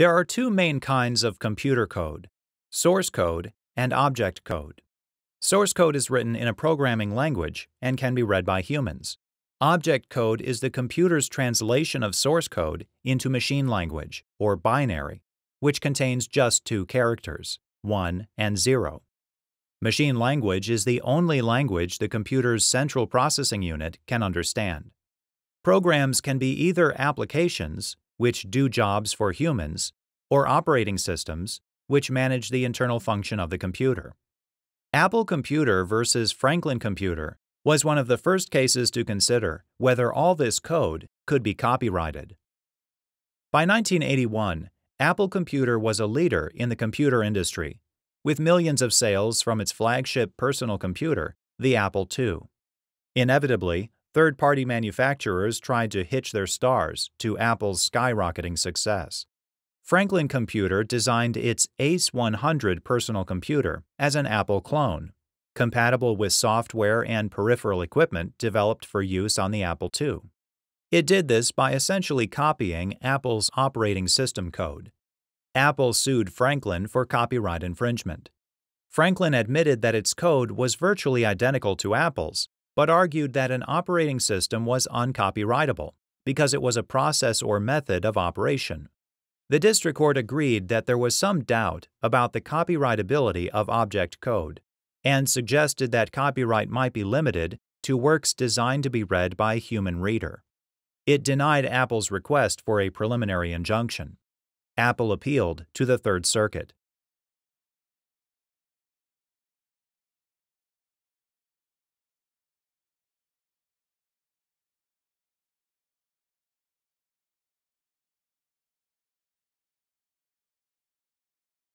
There are two main kinds of computer code, source code and object code. Source code is written in a programming language and can be read by humans. Object code is the computer's translation of source code into machine language, or binary, which contains just two characters, 1 and 0. Machine language is the only language the computer's central processing unit can understand. Programs can be either applications, which do jobs for humans, or operating systems, which manage the internal function of the computer. Apple Computer versus Franklin Computer was one of the first cases to consider whether all this code could be copyrighted. By 1981, Apple Computer was a leader in the computer industry, with millions of sales from its flagship personal computer, the Apple II. Inevitably, Third party manufacturers tried to hitch their stars to Apple's skyrocketing success. Franklin Computer designed its ACE 100 personal computer as an Apple clone, compatible with software and peripheral equipment developed for use on the Apple II. It did this by essentially copying Apple's operating system code. Apple sued Franklin for copyright infringement. Franklin admitted that its code was virtually identical to Apple's but argued that an operating system was uncopyrightable because it was a process or method of operation. The district court agreed that there was some doubt about the copyrightability of object code and suggested that copyright might be limited to works designed to be read by a human reader. It denied Apple's request for a preliminary injunction. Apple appealed to the Third Circuit.